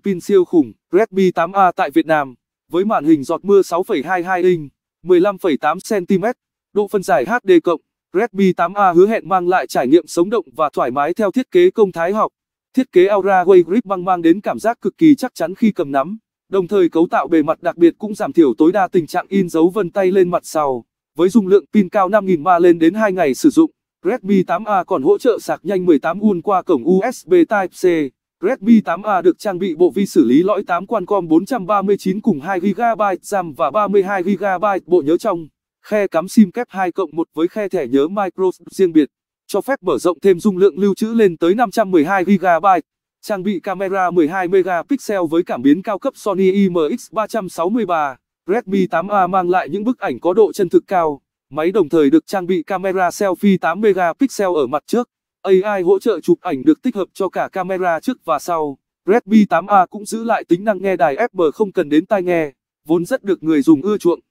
pin siêu khủng Redmi 8A tại Việt Nam, với màn hình giọt mưa 6,22 inch, 15,8 cm, độ phân giải HD+, Redmi 8A hứa hẹn mang lại trải nghiệm sống động và thoải mái theo thiết kế công thái học. Thiết kế Aura Wave Grip mang mang đến cảm giác cực kỳ chắc chắn khi cầm nắm, đồng thời cấu tạo bề mặt đặc biệt cũng giảm thiểu tối đa tình trạng in dấu vân tay lên mặt sau. Với dung lượng pin cao 5000 mAh lên đến 2 ngày sử dụng, Redmi 8A còn hỗ trợ sạc nhanh 18 w qua cổng USB Type-C. Redmi 8A được trang bị bộ vi xử lý lõi 8 Qualcomm 439 cùng 2GB RAM và 32GB bộ nhớ trong, khe cắm SIM kép 2 cộng 1 với khe thẻ nhớ micro riêng biệt, cho phép mở rộng thêm dung lượng lưu trữ lên tới 512GB. Trang bị camera 12 megapixel với cảm biến cao cấp Sony IMX363, Redmi 8A mang lại những bức ảnh có độ chân thực cao. Máy đồng thời được trang bị camera selfie 8 megapixel ở mặt trước AI hỗ trợ chụp ảnh được tích hợp cho cả camera trước và sau. Redmi 8A cũng giữ lại tính năng nghe đài FM không cần đến tai nghe, vốn rất được người dùng ưa chuộng.